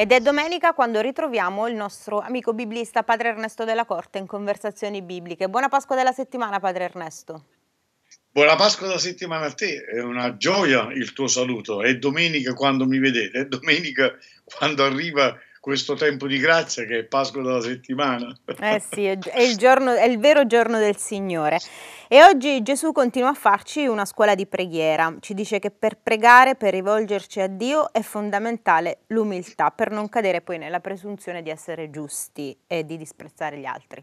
Ed è domenica quando ritroviamo il nostro amico biblista Padre Ernesto della Corte in conversazioni bibliche. Buona Pasqua della settimana, Padre Ernesto. Buona Pasqua della settimana a te, è una gioia il tuo saluto. È domenica quando mi vedete, è domenica quando arriva questo tempo di grazia che è Pasqua della settimana. Eh sì, è il, giorno, è il vero giorno del Signore. E oggi Gesù continua a farci una scuola di preghiera. Ci dice che per pregare, per rivolgerci a Dio, è fondamentale l'umiltà, per non cadere poi nella presunzione di essere giusti e di disprezzare gli altri.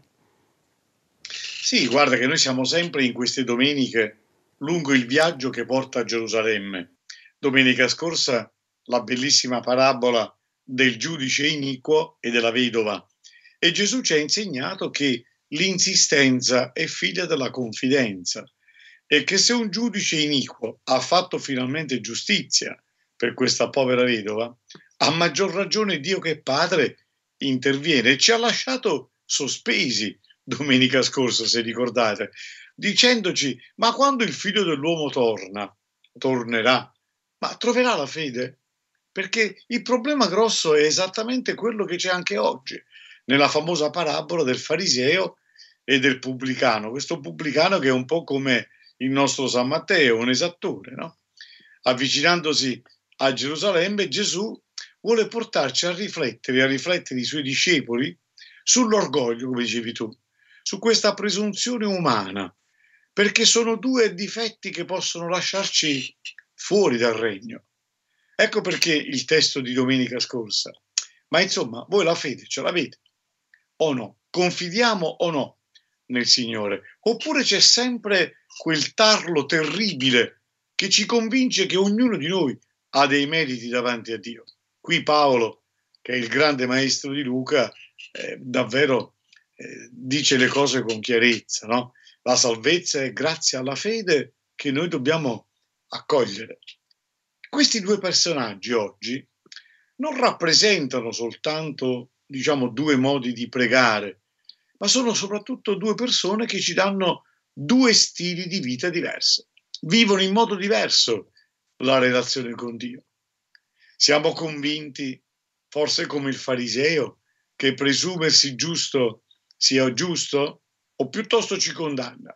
Sì, guarda che noi siamo sempre in queste domeniche lungo il viaggio che porta a Gerusalemme. Domenica scorsa la bellissima parabola del giudice iniquo e della vedova. E Gesù ci ha insegnato che l'insistenza è figlia della confidenza e che se un giudice iniquo ha fatto finalmente giustizia per questa povera vedova, a maggior ragione Dio che Padre interviene e ci ha lasciato sospesi domenica scorsa, se ricordate, dicendoci ma quando il figlio dell'uomo torna, tornerà, ma troverà la fede? perché il problema grosso è esattamente quello che c'è anche oggi, nella famosa parabola del fariseo e del pubblicano, questo pubblicano che è un po' come il nostro San Matteo, un esattore, no? avvicinandosi a Gerusalemme, Gesù vuole portarci a riflettere, a riflettere i suoi discepoli sull'orgoglio, come dicevi tu, su questa presunzione umana, perché sono due difetti che possono lasciarci fuori dal regno. Ecco perché il testo di domenica scorsa. Ma insomma, voi la fede ce l'avete o no? Confidiamo o no nel Signore? Oppure c'è sempre quel tarlo terribile che ci convince che ognuno di noi ha dei meriti davanti a Dio? Qui Paolo, che è il grande maestro di Luca, eh, davvero eh, dice le cose con chiarezza, no? La salvezza è grazie alla fede che noi dobbiamo accogliere. Questi due personaggi oggi non rappresentano soltanto, diciamo, due modi di pregare, ma sono soprattutto due persone che ci danno due stili di vita diversi. Vivono in modo diverso la relazione con Dio. Siamo convinti, forse come il fariseo, che presumersi giusto sia giusto o piuttosto ci condanna.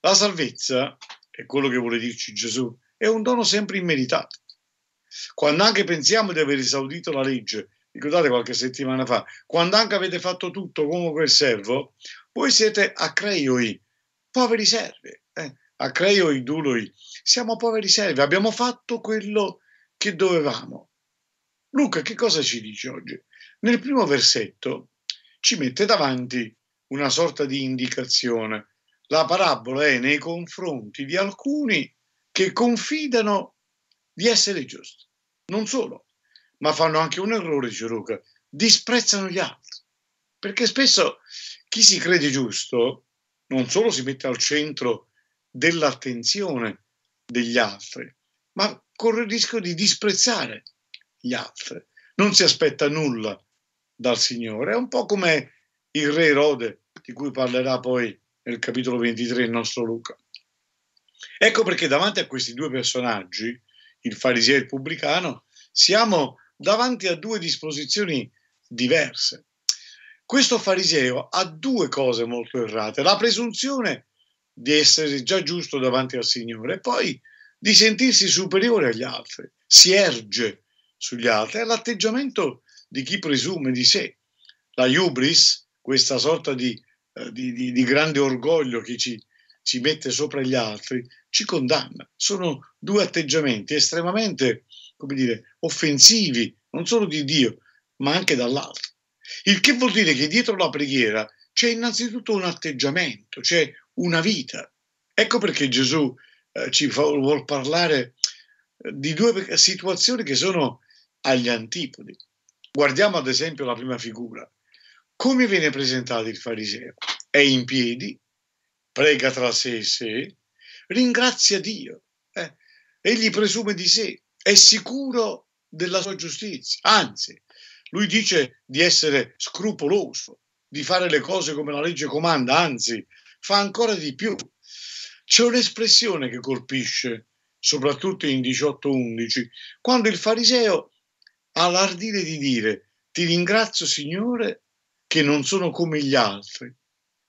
La salvezza, è quello che vuole dirci Gesù, è un dono sempre immeritato. Quando anche pensiamo di aver esaudito la legge, ricordate qualche settimana fa, quando anche avete fatto tutto come quel servo, voi siete acreioi, poveri servi, eh? a creioi duloi, siamo poveri servi, abbiamo fatto quello che dovevamo. Luca che cosa ci dice oggi? Nel primo versetto ci mette davanti una sorta di indicazione. La parabola è nei confronti di alcuni che confidano di essere giusti. Non solo, ma fanno anche un errore, dice Luca, disprezzano gli altri. Perché spesso chi si crede giusto non solo si mette al centro dell'attenzione degli altri, ma corre il rischio di disprezzare gli altri. Non si aspetta nulla dal Signore. È un po' come il re Erode, di cui parlerà poi nel capitolo 23 il nostro Luca. Ecco perché davanti a questi due personaggi, il fariseo e il pubblicano, siamo davanti a due disposizioni diverse. Questo fariseo ha due cose molto errate, la presunzione di essere già giusto davanti al Signore e poi di sentirsi superiore agli altri, si erge sugli altri, è l'atteggiamento di chi presume di sé. La iubris, questa sorta di, eh, di, di, di grande orgoglio che ci si mette sopra gli altri, ci condanna. Sono due atteggiamenti estremamente, come dire, offensivi, non solo di Dio, ma anche dall'altro. Il che vuol dire che dietro la preghiera c'è innanzitutto un atteggiamento, c'è una vita. Ecco perché Gesù eh, ci fa, vuol parlare eh, di due situazioni che sono agli antipodi. Guardiamo ad esempio la prima figura. Come viene presentato il fariseo? È in piedi, prega tra sé e sé, ringrazia Dio. Eh? Egli presume di sé, è sicuro della sua giustizia, anzi, lui dice di essere scrupoloso, di fare le cose come la legge comanda, anzi, fa ancora di più. C'è un'espressione che colpisce, soprattutto in 18.11, quando il fariseo ha l'ardire di dire ti ringrazio Signore che non sono come gli altri,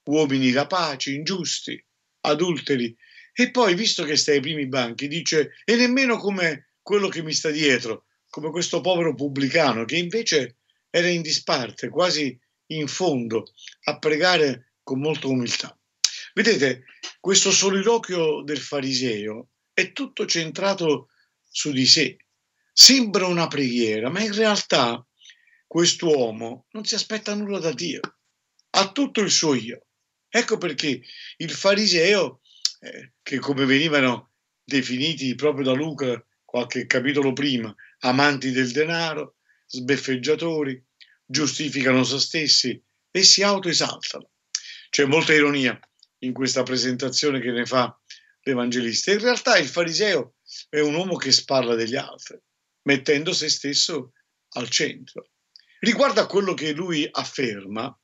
uomini rapaci, ingiusti, adulteri. E poi, visto che stai ai primi banchi, dice, e nemmeno come quello che mi sta dietro, come questo povero pubblicano che invece era in disparte, quasi in fondo, a pregare con molta umiltà. Vedete, questo soliloquio del fariseo è tutto centrato su di sé. Sembra una preghiera, ma in realtà quest'uomo non si aspetta nulla da Dio, ha tutto il suo io. Ecco perché il fariseo, eh, che come venivano definiti proprio da Luca qualche capitolo prima, amanti del denaro, sbeffeggiatori, giustificano se stessi e si autoesaltano. C'è molta ironia in questa presentazione che ne fa l'Evangelista. In realtà il fariseo è un uomo che sparla degli altri, mettendo se stesso al centro. Riguardo a quello che lui afferma,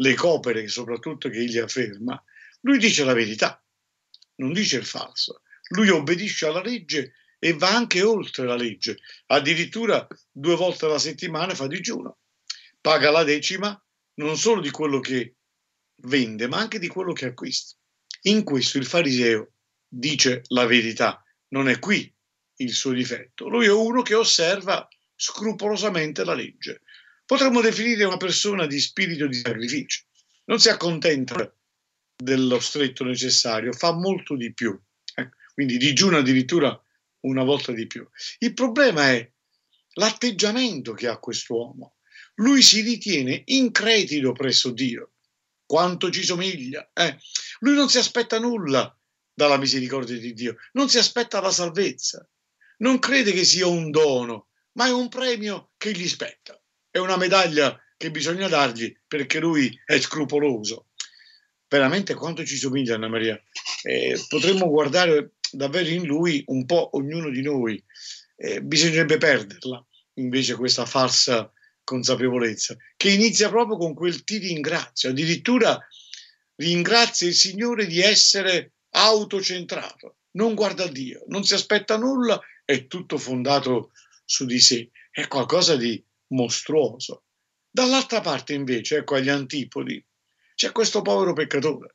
le copere soprattutto che egli afferma, lui dice la verità, non dice il falso. Lui obbedisce alla legge e va anche oltre la legge, addirittura due volte alla settimana fa digiuno, paga la decima non solo di quello che vende, ma anche di quello che acquista. In questo il fariseo dice la verità, non è qui il suo difetto. Lui è uno che osserva scrupolosamente la legge, potremmo definire una persona di spirito di sacrificio. Non si accontenta dello stretto necessario, fa molto di più, eh. quindi digiuna addirittura una volta di più. Il problema è l'atteggiamento che ha quest'uomo. Lui si ritiene incretido presso Dio, quanto ci somiglia. Eh? Lui non si aspetta nulla dalla misericordia di Dio, non si aspetta la salvezza, non crede che sia un dono, ma è un premio che gli spetta è una medaglia che bisogna dargli perché lui è scrupoloso. Veramente quanto ci somiglia Anna Maria. Eh, potremmo guardare davvero in lui un po' ognuno di noi. Eh, bisognerebbe perderla invece questa falsa consapevolezza che inizia proprio con quel ti ringrazio, addirittura ringrazia il Signore di essere autocentrato, non guarda Dio, non si aspetta nulla, è tutto fondato su di sé. È qualcosa di mostruoso. Dall'altra parte invece, ecco agli antipodi, c'è questo povero peccatore.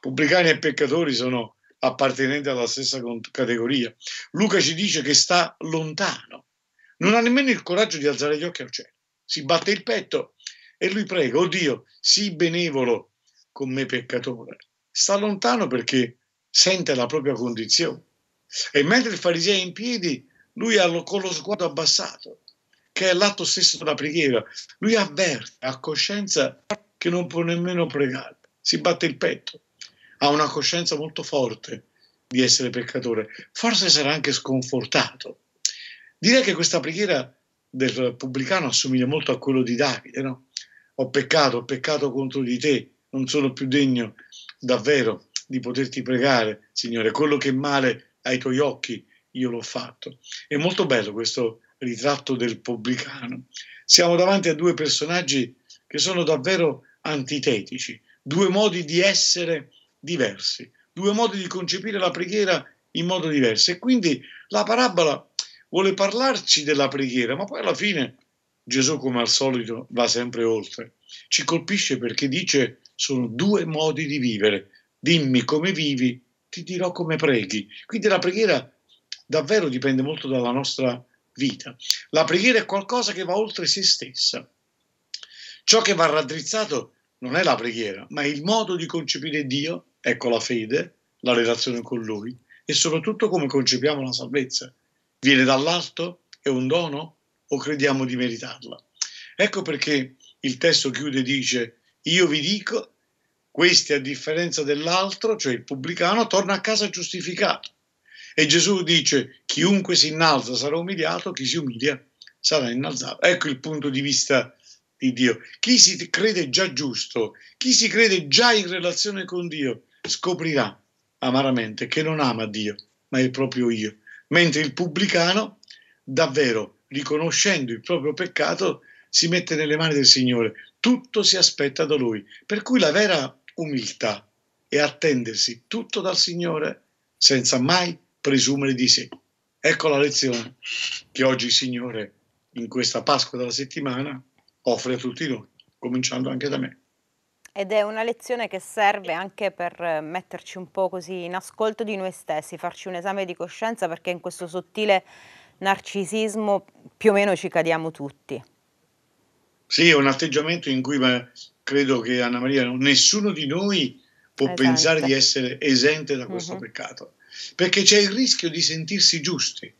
Pubblicani e peccatori sono appartenenti alla stessa categoria. Luca ci dice che sta lontano, non ha nemmeno il coraggio di alzare gli occhi al cielo. Si batte il petto e lui prega, Oddio, sii benevolo con me peccatore. Sta lontano perché sente la propria condizione. E mentre il farisea è in piedi, lui ha con lo sguardo abbassato che è l'atto stesso della preghiera. Lui avverte, ha coscienza che non può nemmeno pregare, si batte il petto, ha una coscienza molto forte di essere peccatore, forse sarà anche sconfortato. Direi che questa preghiera del pubblicano assomiglia molto a quello di Davide, no? Ho peccato, ho peccato contro di te, non sono più degno davvero di poterti pregare, Signore, quello che è male ai tuoi occhi io l'ho fatto. È molto bello questo ritratto del pubblicano, siamo davanti a due personaggi che sono davvero antitetici, due modi di essere diversi, due modi di concepire la preghiera in modo diverso. E quindi la parabola vuole parlarci della preghiera, ma poi alla fine Gesù, come al solito, va sempre oltre. Ci colpisce perché dice sono due modi di vivere. Dimmi come vivi, ti dirò come preghi. Quindi la preghiera davvero dipende molto dalla nostra vita. La preghiera è qualcosa che va oltre se stessa. Ciò che va raddrizzato non è la preghiera, ma il modo di concepire Dio, ecco la fede, la relazione con Lui e soprattutto come concepiamo la salvezza. Viene dall'alto? È un dono o crediamo di meritarla? Ecco perché il testo chiude e dice, io vi dico, questi a differenza dell'altro, cioè il pubblicano, torna a casa giustificato e Gesù dice, chiunque si innalza sarà umiliato, chi si umilia sarà innalzato. Ecco il punto di vista di Dio. Chi si crede già giusto, chi si crede già in relazione con Dio, scoprirà amaramente che non ama Dio, ma il proprio io. Mentre il pubblicano, davvero, riconoscendo il proprio peccato, si mette nelle mani del Signore. Tutto si aspetta da Lui. Per cui la vera umiltà è attendersi tutto dal Signore senza mai presumere di sé. Ecco la lezione che oggi il Signore, in questa Pasqua della settimana, offre a tutti noi, cominciando anche da me. Ed è una lezione che serve anche per eh, metterci un po' così in ascolto di noi stessi, farci un esame di coscienza perché in questo sottile narcisismo più o meno ci cadiamo tutti. Sì, è un atteggiamento in cui credo che Anna Maria, nessuno di noi può esatto. pensare di essere esente da questo uh-huh. peccato perché c'è il rischio di sentirsi giusti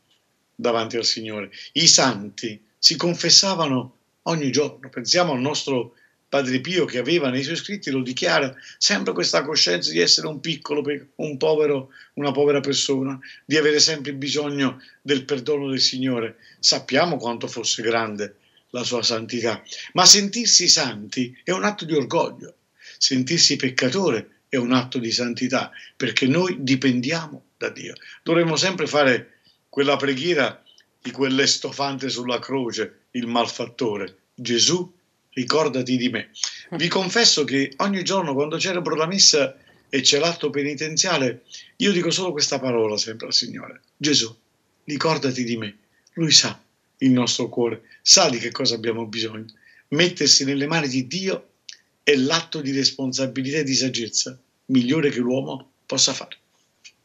davanti al Signore. I santi si confessavano ogni giorno, pensiamo al nostro Padre Pio che aveva nei suoi scritti, lo dichiara, sempre questa coscienza di essere un piccolo, un povero, una povera persona, di avere sempre bisogno del perdono del Signore. Sappiamo quanto fosse grande la sua santità, ma sentirsi santi è un atto di orgoglio, sentirsi peccatore è un atto di santità, perché noi dipendiamo da Dio. Dovremmo sempre fare quella preghiera di quell'estofante sulla croce, il malfattore. Gesù, ricordati di me. Vi confesso che ogni giorno quando celebro la messa e c'è l'atto penitenziale, io dico solo questa parola sempre al Signore. Gesù, ricordati di me. Lui sa il nostro cuore, sa di che cosa abbiamo bisogno. Mettersi nelle mani di Dio è l'atto di responsabilità e di saggezza migliore che l'uomo possa fare.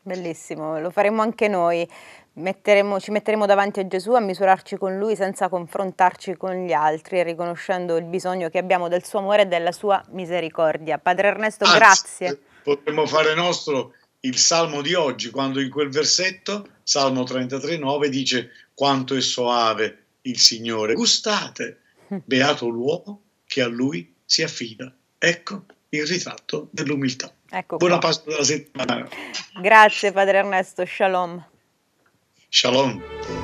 Bellissimo, lo faremo anche noi. Metteremo, ci metteremo davanti a Gesù a misurarci con Lui senza confrontarci con gli altri, riconoscendo il bisogno che abbiamo del suo amore e della sua misericordia. Padre Ernesto, Anzi, grazie. Potremmo fare nostro il salmo di oggi, quando in quel versetto, Salmo 33,9, dice: Quanto è soave il Signore, gustate, beato l'uomo che a Lui si affida. Ecco il ritratto dell'umiltà. Ecco Buona Pasqua della settimana. Grazie Padre Ernesto, shalom. Shalom.